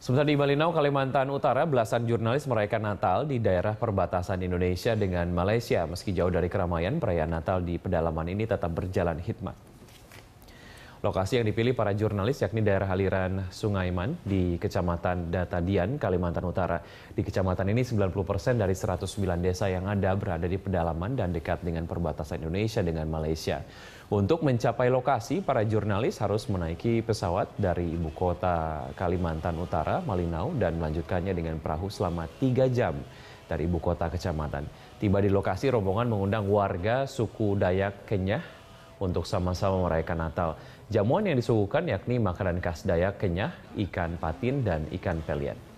Sementara di Malinau, Kalimantan Utara, belasan jurnalis merayakan Natal di daerah perbatasan Indonesia dengan Malaysia. Meski jauh dari keramaian, perayaan Natal di pedalaman ini tetap berjalan hikmat. Lokasi yang dipilih para jurnalis yakni daerah aliran Sungai Man di Kecamatan Datadian, Kalimantan Utara. Di kecamatan ini 90% dari 109 desa yang ada berada di pedalaman dan dekat dengan perbatasan Indonesia dengan Malaysia. Untuk mencapai lokasi, para jurnalis harus menaiki pesawat dari ibu kota Kalimantan Utara, Malinau, dan melanjutkannya dengan perahu selama 3 jam dari ibu kota kecamatan. Tiba di lokasi, rombongan mengundang warga suku Dayak Kenyah untuk sama-sama merayakan Natal. Jamuan yang disuguhkan yakni makanan khas Dayak, kenyah, ikan patin, dan ikan pelian.